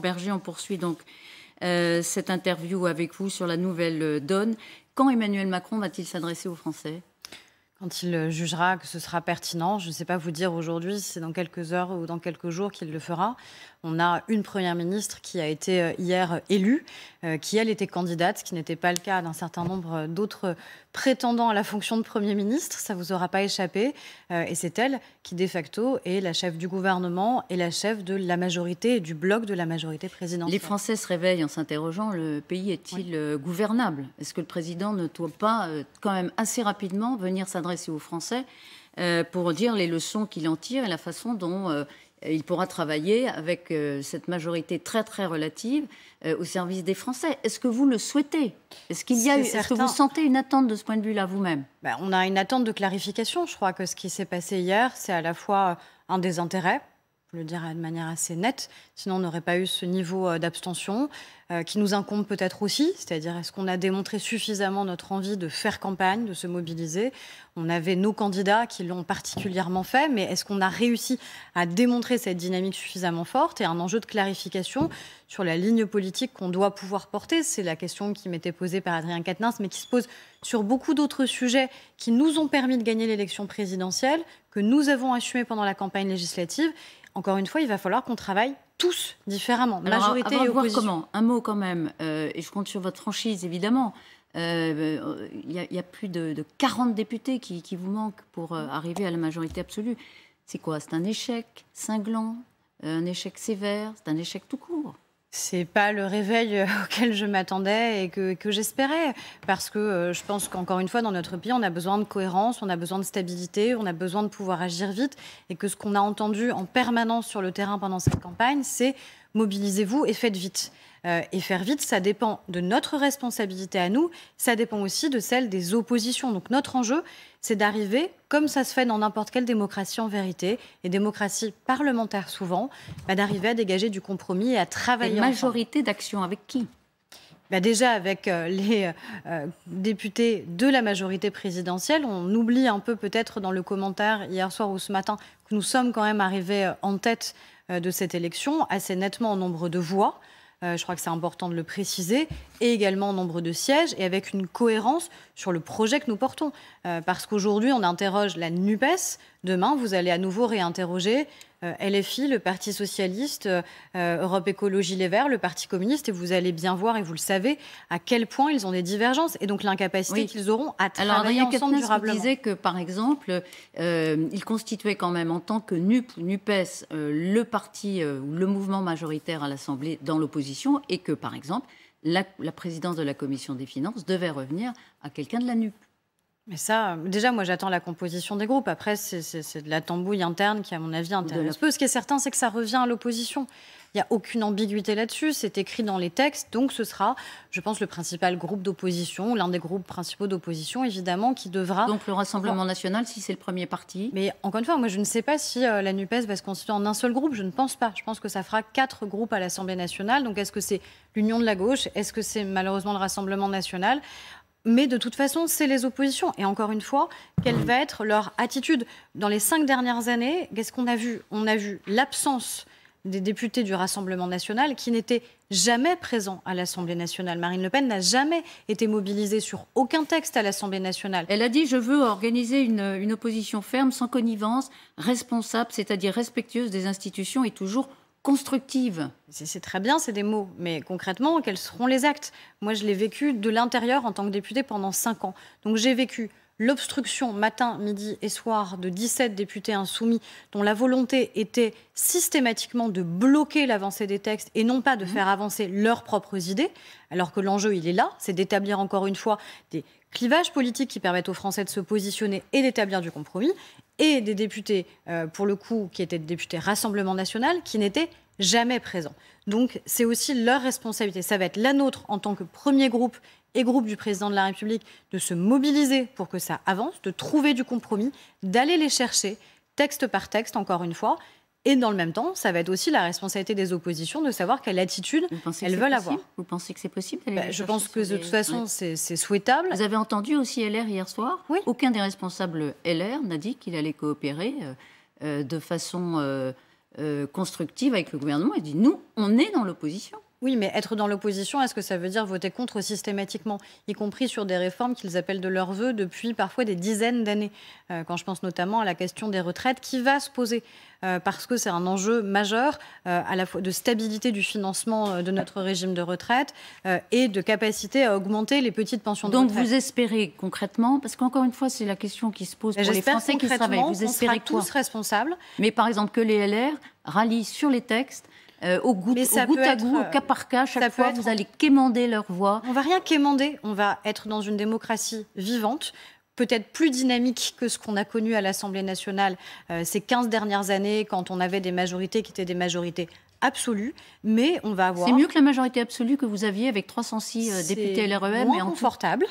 Berger, on poursuit donc euh, cette interview avec vous sur la nouvelle euh, donne. Quand Emmanuel Macron va-t-il s'adresser aux Français quand il euh, jugera que ce sera pertinent, je ne sais pas vous dire aujourd'hui, c'est dans quelques heures ou dans quelques jours qu'il le fera. On a une première ministre qui a été euh, hier euh, élue, euh, qui elle était candidate, ce qui n'était pas le cas d'un certain nombre d'autres prétendants à la fonction de Premier ministre, ça vous aura pas échappé. et c'est elle qui, de facto, est la chef du gouvernement et la chef de la majorité du bloc de la majorité présidentielle. Les Français se réveillent en s'interrogeant, le pays est-il gouvernable Est-ce que le président ne doit pas quand même assez rapidement venir s'adresser aux Français pour dire les leçons qu'il en tire et la façon dont euh, il pourra travailler avec euh, cette majorité très très relative euh, au service des Français. Est-ce que vous le souhaitez Est-ce qu'il y a, que vous sentez une attente de ce point de vue-là vous-même ben, On a une attente de clarification. Je crois que ce qui s'est passé hier, c'est à la fois un désintérêt le dire de manière assez nette, sinon on n'aurait pas eu ce niveau euh, d'abstention euh, qui nous incombe peut-être aussi, c'est-à-dire est-ce qu'on a démontré suffisamment notre envie de faire campagne, de se mobiliser On avait nos candidats qui l'ont particulièrement fait, mais est-ce qu'on a réussi à démontrer cette dynamique suffisamment forte et un enjeu de clarification sur la ligne politique qu'on doit pouvoir porter C'est la question qui m'était posée par Adrien Quatennens, mais qui se pose sur beaucoup d'autres sujets qui nous ont permis de gagner l'élection présidentielle, que nous avons assumé pendant la campagne législative encore une fois, il va falloir qu'on travaille tous différemment, majorité opposition. comment, un mot quand même, euh, et je compte sur votre franchise évidemment. Il euh, euh, y, a plus de, 40 députés qui, vous manquent pour arriver à la majorité absolue. C'est quoi C'est un échec cinglant, un échec sévère, c'est un échec tout court c'est pas le réveil euh, auquel je m'attendais et que, que j'espérais. Parce que euh, je pense qu'encore une fois, dans notre pays, on a besoin de cohérence, on a besoin de stabilité, on a besoin de pouvoir agir vite. Et que ce qu'on a entendu en permanence sur le terrain pendant cette campagne, c'est mobilisez-vous et faites vite. Euh, et faire vite, ça dépend de notre responsabilité à nous, ça dépend aussi de celle des oppositions. Donc notre enjeu, c'est d'arriver, comme ça se fait dans n'importe quelle démocratie en vérité, et démocratie parlementaire souvent, bah, d'arriver à dégager du compromis et à travailler. Une majorité d'action avec qui bah, déjà avec euh, les euh, députés de la majorité présidentielle, on oublie un peu peut-être dans le commentaire hier soir ou ce matin que nous sommes quand même arrivés en tête de cette élection, assez nettement en nombre de voix. Euh, je crois que c'est important de le préciser, et également au nombre de sièges, et avec une cohérence sur le projet que nous portons. Euh, parce qu'aujourd'hui, on interroge la NUPES, demain, vous allez à nouveau réinterroger euh, LFI, le Parti Socialiste, Europe Écologie Les Verts, le Parti Communiste, et vous allez bien voir, et vous le savez, à quel point ils ont des divergences, et donc l'incapacité qu'ils auront à travailler Alors, ensemble durablement. disait que, par exemple, il constituait quand même, en tant que NUPES, le parti ou le mouvement majoritaire à l'Assemblée dans l'opposition, et que, par exemple, la, présidence de la commission des finances devait revenir à quelqu'un de la NUP. Mais ça, euh, déjà, moi, j'attends la composition des groupes. Après, c'est de la tambouille interne qui, à mon avis, un peu. Ce qui est certain, c'est que ça revient à l'opposition. Il n'y a aucune ambiguïté là-dessus. C'est écrit dans les textes. Donc, ce sera, je pense, le principal groupe d'opposition, l'un des groupes principaux d'opposition, évidemment, qui devra. Donc, le Rassemblement national, si c'est le premier parti. Mais encore une fois, moi, je ne sais pas si euh, la NUPES va se constituer en un seul groupe. Je ne pense pas. Je pense que ça fera quatre groupes à l'Assemblée nationale. Donc, est-ce que c'est l'Union de la gauche Est-ce que c'est malheureusement le Rassemblement national mais de toute façon, c'est les oppositions. Et encore une fois, quelle mmh. va être leur attitude Dans les cinq dernières années, qu'est-ce qu'on a vu On a vu l'absence des députés du Rassemblement national qui n'étaient jamais présents à l'Assemblée nationale. Marine Le Pen n'a jamais été mobilisée sur aucun texte à l'Assemblée nationale. Elle a dit Je veux organiser une, une opposition ferme, sans connivence, responsable, c'est-à-dire respectueuse des institutions et toujours constructive. C'est très bien, c'est des mots, mais concrètement, quels seront les actes Moi, je l'ai vécu de l'intérieur en tant que députée pendant cinq ans. Donc j'ai vécu l'obstruction matin, midi et soir de 17 députés insoumis dont la volonté était systématiquement de bloquer l'avancée des textes et non pas de mmh. faire avancer leurs propres idées, alors que l'enjeu, il est là, c'est d'établir encore une fois des Clivage politique qui permet aux Français de se positionner et d'établir du compromis, et des députés, euh, pour le coup, qui étaient des députés Rassemblement national, qui n'étaient jamais présents. Donc c'est aussi leur responsabilité. Ça va être la nôtre en tant que premier groupe et groupe du président de la République de se mobiliser pour que ça avance, de trouver du compromis, d'aller les chercher, texte par texte, encore une fois, et dans le même temps, ça va être aussi la responsabilité des oppositions de savoir quelle attitude elles veulent avoir. Vous pensez que c'est possible bah, Je pense que de toute façon, c'est souhaitable. Vous avez entendu aussi LR hier soir Oui. Aucun des responsables LR n'a dit qu'il allait coopérer euh, euh, de façon euh, constructive avec le gouvernement. Il dit nous, on est dans l'opposition. Oui, mais être dans l'opposition, est-ce que ça veut dire voter contre systématiquement, y compris sur des réformes qu'ils appellent de leur vœu depuis parfois des dizaines d'années euh, Quand je pense notamment à la question des retraites qui va se poser, euh, parce que c'est un enjeu majeur euh, à la fois de stabilité du financement de notre régime de retraite et de capacité à augmenter les petites pensions de retraite. Donc vous espérez concrètement, parce qu'encore une fois, c'est la question qui se pose pour les Français qui travaillent, vous espérez tous responsables. Mais par exemple que les LR rallient sur les textes euh, au, goût, à goût, au cas par cas. Chaque fois, vous allez quémander leur voix. On va rien quémander. On va être dans une démocratie vivante peut-être plus dynamique que ce qu'on a connu à l'Assemblée nationale euh, ces 15 dernières années, quand on avait des majorités qui étaient des majorités absolues. mais on va avoir. C'est mieux que la majorité absolue que vous aviez avec 306 euh, députés LREM. Moins et confortable.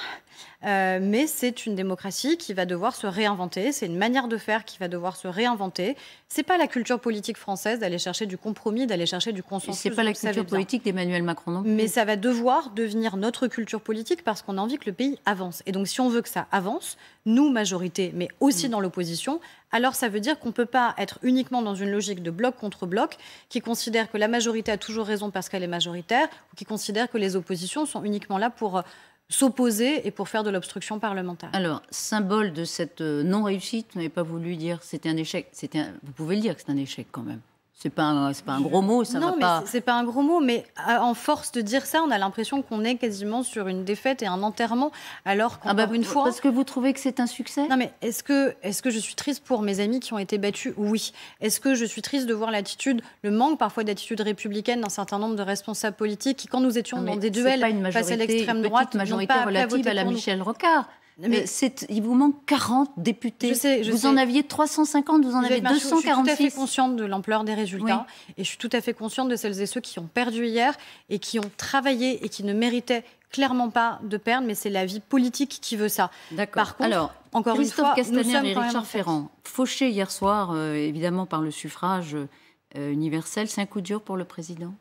Euh, mais c'est une démocratie qui va devoir se réinventer. C'est une manière de faire qui va devoir se réinventer. C'est pas la culture politique française d'aller chercher du compromis, d'aller chercher du consensus. C'est pas la culture politique d'Emmanuel Macron non Mais ça va devoir devenir notre culture politique parce qu'on a envie que le pays avance. Et donc, si on veut que ça avance, nous, majorité, mais aussi mm. dans l'opposition, alors ça veut dire qu'on ne peut pas être uniquement dans une logique de bloc contre bloc qui considère que la majorité a toujours raison parce qu'elle est majoritaire ou qui considère que les oppositions sont uniquement là pour euh, s'opposer et pour faire de l'obstruction parlementaire. Alors, symbole de cette euh, non-réussite, vous n'avez pas voulu dire c'était un échec. Un, vous pouvez le dire que c'est un échec quand même. C'est pas, un, pas un gros mot, ça non, va mais C'est pas un gros mot, mais euh, en force de dire ça, on a l'impression qu'on est quasiment sur une défaite et un enterrement, alors qu'encore ah bah, une fois. Parce que vous trouvez que c'est un succès Non, mais est-ce que, est que je suis triste pour mes amis qui ont été battus Oui. Est-ce que je suis triste de voir l'attitude, le manque parfois d'attitude républicaine d'un certain nombre de responsables politiques qui, quand nous étions dans des duels face à l'extrême droite, majorité pas relative à, à la Michel Rocard. Mais euh, il vous manque 40 députés. vous en aviez 350, vous en avez 246. Je suis tout à fait consciente de l'ampleur des résultats et je suis tout à fait consciente de celles et ceux qui ont perdu hier et qui ont travaillé et qui ne méritaient clairement pas de perdre, mais c'est la vie politique qui veut ça. D'accord. Alors, encore Christophe une fois, Castaner nous et Richard Ferrand, fauchés hier soir, euh, évidemment par le suffrage euh, universel, c'est un coup dur pour le président.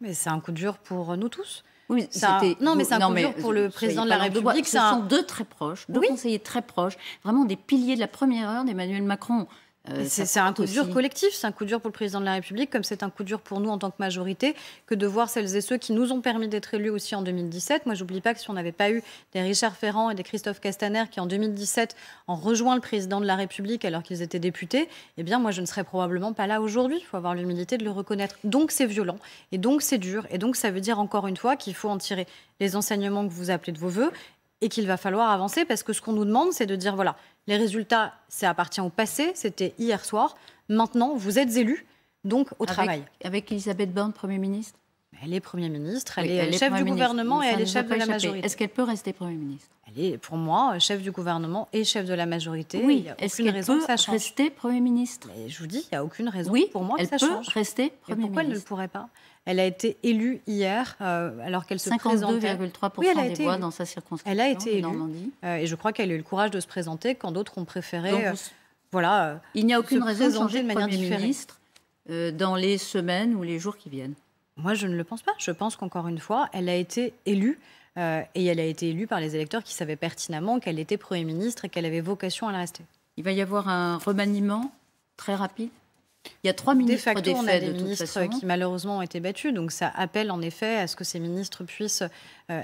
Mais c'est un coup dur pour nous tous. Oui, ça, non, mais c'est un coup dur pour le président de la République. Ce sont deux très proches, deux conseillers très proches, vraiment des piliers de la première heure d'Emmanuel Macron. Euh, c'est un coup dur collectif, c'est un coup dur pour le président de la République, comme c'est un coup dur pour nous en tant que majorité, que de voir celles et ceux qui nous ont permis d'être élus aussi en 2017. Moi, j'oublie pas que si on n'avait pas eu des Richard Ferrand et des Christophe Castaner qui, en 2017, ont rejoint le président de la République alors qu'ils étaient députés, eh bien, moi, je ne serais probablement pas là aujourd'hui. Il faut avoir l'humilité de le reconnaître. Donc, c'est violent, et donc, c'est dur, et donc, ça veut dire encore une fois qu'il faut en tirer les enseignements que vous appelez de vos voeux, et qu'il va falloir avancer parce que ce qu'on nous demande, c'est de dire voilà, les résultats, ça appartient au passé, c'était hier soir. Maintenant, vous êtes élus, donc au travail. Avec Elisabeth Borne, Premier ministre elle est Premier ministre, elle, euh, est, chef du gouvernement et elle est chef de la majorité. Est-ce qu'elle peut rester Premier ministre Elle est, pour moi, chef du gouvernement et chef de la majorité. Oui, est-ce qu'elle peut que ça change. rester Premier ministre Mais Je vous dis, il n'y a aucune raison pour moi que ça change. elle peut rester Premier pourquoi ministre. Pourquoi elle ne le pourrait pas Elle a été élue hier euh, alors qu'elle se présentait. 52,3% des voix dans sa circonscription. Elle a été élue. Euh, et je crois qu'elle a eu le courage de se présenter quand d'autres ont préféré. voilà. Il n'y a aucune raison de changer de manière ministre dans les semaines ou les jours qui viennent. Moi, je ne le pense pas. Je pense qu'encore une fois, elle a été élue. Euh, et elle a été élue par les électeurs qui savaient pertinemment qu'elle était Premier ministre et qu'elle avait vocation à la rester. Il va y avoir un remaniement très rapide il y a trois ministres de ministres qui malheureusement ont été battus, donc ça appelle en effet à ce que ces ministres puissent euh,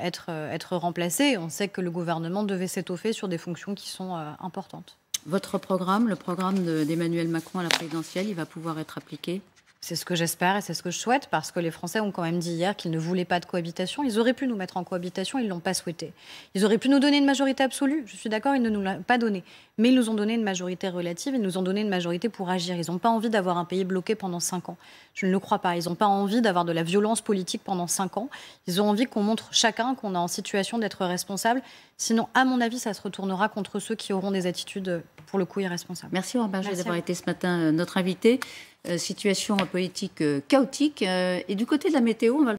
être, euh, être remplacés. On sait que le gouvernement devait s'étoffer sur des fonctions qui sont importantes. Votre programme, le programme d'Emmanuel Macron à la présidentielle, il va pouvoir être appliqué c'est ce que j'espère et c'est ce que je souhaite parce que les Français ont quand même dit hier qu'ils ne voulaient pas de cohabitation. Ils auraient pu nous mettre en cohabitation, ils ne l'ont pas souhaité. Ils auraient pu nous donner une majorité absolue, je suis d'accord, ils ne nous l'ont pas donné. Mais ils nous ont donné une majorité relative, ils nous ont donné une majorité pour agir. Ils n'ont pas envie d'avoir un pays bloqué pendant cinq ans. Je ne le crois pas. Ils n'ont pas envie d'avoir de la violence politique pendant cinq ans. Ils ont envie qu'on montre chacun qu'on est en situation d'être responsable. Sinon, à mon avis, ça se retournera contre ceux qui auront des attitudes pour le coup irresponsables. Merci, Robert, d'avoir été ce matin euh, notre invité. Euh, situation politique euh, chaotique. Euh, et du côté de la météo, va